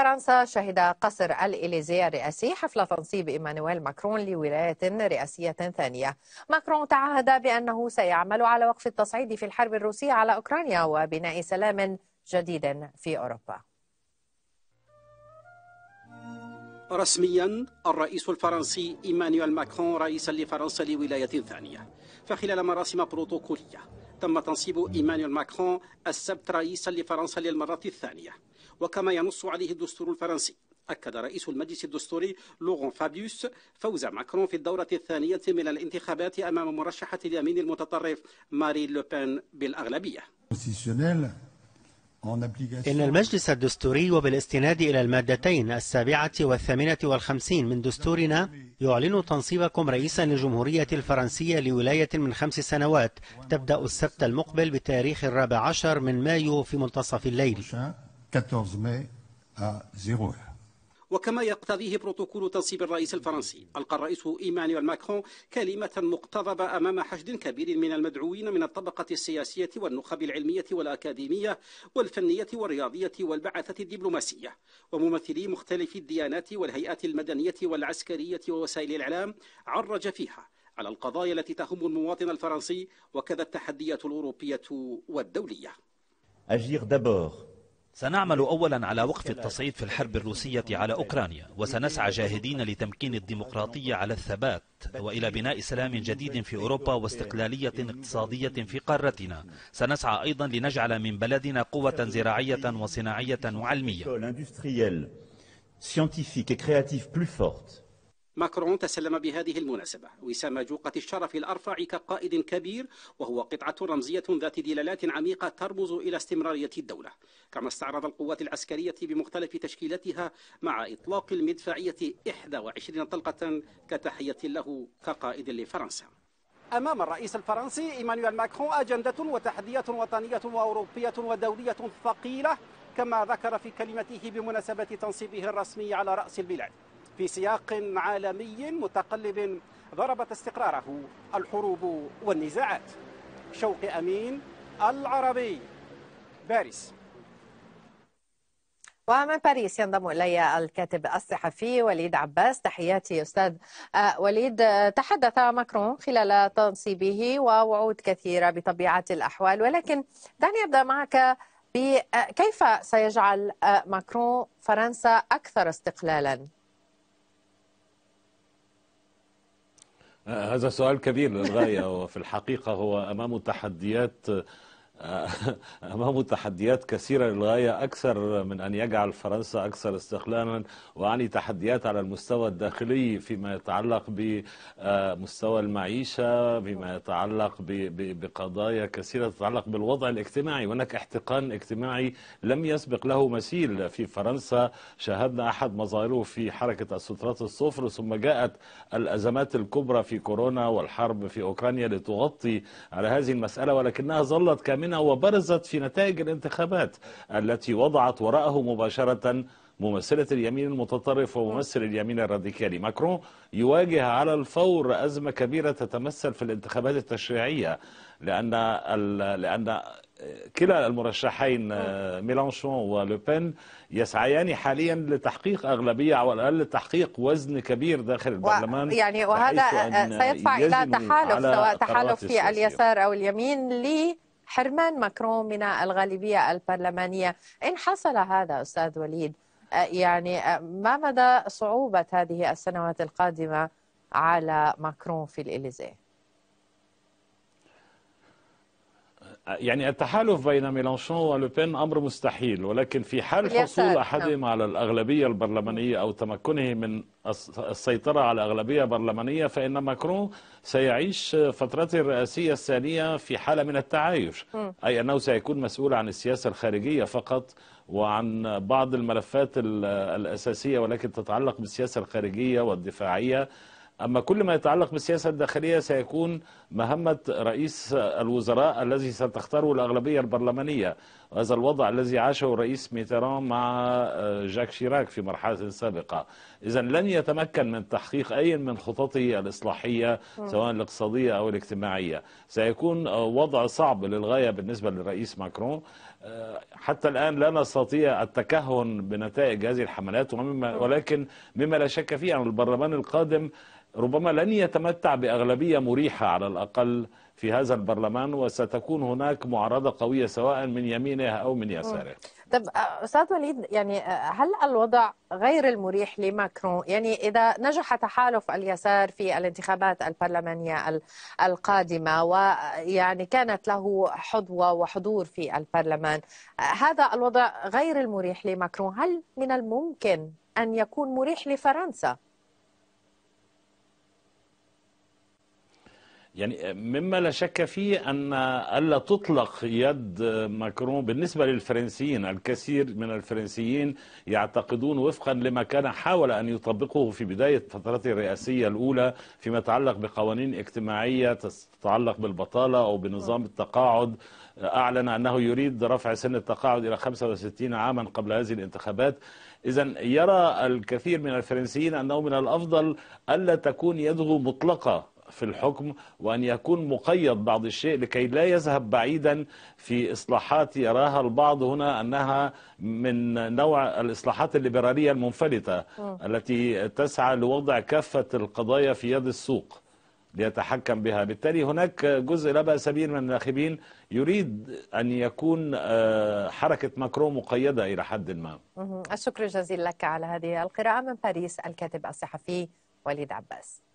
فرنسا شهد قصر الإليزيه الرئاسي حفل تنصيب إيمانويل ماكرون لولاية رئاسية ثانية ماكرون تعهد بأنه سيعمل على وقف التصعيد في الحرب الروسية على أوكرانيا وبناء سلام جديد في أوروبا رسميا الرئيس الفرنسي إيمانويل ماكرون رئيسا لفرنسا لولاية ثانية فخلال مراسم بروتوكولية تم تنصيب إيمانويل ماكرون السبت رئيسا لفرنسا للمرة الثانية وكما ينص عليه الدستور الفرنسي أكد رئيس المجلس الدستوري لوغون فابيوس فوز ماكرون في الدورة الثانية من الانتخابات أمام مرشحة اليمين المتطرف ماري لوبين بالأغلبية إن المجلس الدستوري وبالاستناد إلى المادتين السابعة والثامنة والخمسين من دستورنا يعلن تنصيبكم رئيسا للجمهورية الفرنسية لولاية من خمس سنوات تبدأ السبت المقبل بتاريخ الرابع عشر من مايو في منتصف الليل 14 ماي à وكما يقتضيه بروتوكول تنصيب الرئيس الفرنسي ألقى الرئيس إيمانويل ماكرون كلمة مقتضبة أمام حشد كبير من المدعوين من الطبقة السياسية والنخب العلمية والأكاديمية والفنية والرياضية والبعثة الدبلوماسية وممثلي مختلف الديانات والهيئات المدنية والعسكرية ووسائل الإعلام عرج فيها على القضايا التي تهم المواطن الفرنسي وكذا التحديات الأوروبية والدولية. Agir d'abord سنعمل أولا على وقف التصعيد في الحرب الروسية على أوكرانيا وسنسعى جاهدين لتمكين الديمقراطية على الثبات وإلى بناء سلام جديد في أوروبا واستقلالية اقتصادية في قارتنا سنسعى أيضا لنجعل من بلدنا قوة زراعية وصناعية وعلمية ماكرون تسلم بهذه المناسبة وسام جوقة الشرف الأرفع كقائد كبير وهو قطعة رمزية ذات دلالات عميقة ترمز إلى استمرارية الدولة كما استعرض القوات العسكرية بمختلف تشكيلتها مع إطلاق المدفعية 21 طلقة كتحية له كقائد لفرنسا أمام الرئيس الفرنسي إيمانويل ماكرون أجندة وتحديات وطنية وأوروبية ودولية ثقيلة كما ذكر في كلمته بمناسبة تنصيبه الرسمي على رأس البلاد في سياق عالمي متقلب ضربت استقراره الحروب والنزاعات شوق أمين العربي باريس ومن باريس ينضم الي الكاتب الصحفي وليد عباس تحياتي استاذ آه، وليد آه، تحدث ماكرون خلال تنصيبه ووعود كثيره بطبيعه الاحوال ولكن دعني ابدا معك بكيف آه، سيجعل ماكرون فرنسا اكثر استقلالا آه، هذا سؤال كبير للغاية وفي الحقيقة هو أمامه تحديات آه، أمامه تحديات كثيرة للغاية أكثر من أن يجعل فرنسا أكثر استقلالا وأعني تحديات على المستوى الداخلي فيما يتعلق بمستوى المعيشة فيما يتعلق بقضايا كثيرة تتعلق بالوضع الاجتماعي هناك احتقان اجتماعي لم يسبق له مثيل في فرنسا شاهدنا أحد مظاهره في حركة السترات الصفر ثم جاءت الأزمات الكبرى في كورونا والحرب في أوكرانيا لتغطي على هذه المسألة ولكنها ظلت كاملة منها وبرزت في نتائج الانتخابات التي وضعت وراءه مباشرة ممثلة اليمين المتطرف وممثل اليمين الراديكالي ماكرون يواجه على الفور أزمة كبيرة تتمثل في الانتخابات التشريعية لأن لأن كلا المرشحين ميلانشون آه، ولوبين يسعيان حاليا لتحقيق أغلبية أو على الأقل تحقيق وزن كبير داخل البرلمان و... يعني وهذا آه، سيدفع إلى تحالف سواء تحالف في السياسية. اليسار أو اليمين لي حرمان ماكرون من الغالبية البرلمانية إن حصل هذا أستاذ وليد يعني ما مدى صعوبة هذه السنوات القادمة على ماكرون في الإليزيه؟ يعني التحالف بين ميلانشون ولوبين أمر مستحيل ولكن في حال حصول أحدهما نعم. على الأغلبية البرلمانية أو تمكنه من السيطرة على أغلبية برلمانية فإن ماكرون سيعيش فترته الرئاسية الثانية في حالة من التعايش أي أنه سيكون مسؤول عن السياسة الخارجية فقط وعن بعض الملفات الأساسية ولكن تتعلق بالسياسة الخارجية والدفاعية أما كل ما يتعلق بالسياسة الداخلية سيكون مهمة رئيس الوزراء الذي ستختاره الأغلبية البرلمانية وهذا الوضع الذي عاشه الرئيس ميتران مع آه، جاك شيراك في مرحلة سابقة إذا لن يتمكن من تحقيق أي من خططه الإصلاحية سواء الاقتصادية أو الاجتماعية سيكون آه، وضع صعب للغاية بالنسبة للرئيس ماكرون آه، حتى الآن لا نستطيع التكهن بنتائج هذه الحملات ومما ولكن مما لا شك فيه أن البرلمان القادم ربما لن يتمتع بأغلبية مريحة على الأقل في هذا البرلمان وستكون هناك معارضة قوية سواء من يمينه أو من يساره طب أستاذ وليد يعني هل الوضع غير المريح لماكرون يعني إذا نجح تحالف اليسار في الانتخابات البرلمانية القادمة ويعني كانت له حظوة وحضور في البرلمان هذا الوضع غير المريح لماكرون هل من الممكن أن يكون مريح لفرنسا؟ يعني مما لا شك فيه أن ألا تطلق يد ماكرون بالنسبة للفرنسيين الكثير من الفرنسيين يعتقدون وفقا لما كان حاول أن يطبقه في بداية فترته الرئاسية الأولى فيما يتعلق بقوانين اجتماعية تتعلق بالبطالة أو بنظام التقاعد أعلن أنه يريد رفع سن التقاعد إلى 65 عاما قبل هذه الانتخابات إذا يرى الكثير من الفرنسيين أنه من الأفضل ألا تكون يده مطلقة في الحكم وأن يكون مقيد بعض الشيء لكي لا يذهب بعيدا في إصلاحات يراها البعض هنا أنها من نوع الإصلاحات الليبرالية المنفلتة م. التي تسعى لوضع كافة القضايا في يد السوق ليتحكم بها بالتالي هناك جزء لا بأس به من الناخبين يريد أن يكون آه، حركة ماكرون مقيدة إلى حد ما أمم، الشكر جزيل لك على هذه القراءة من باريس الكاتب الصحفي وليد عباس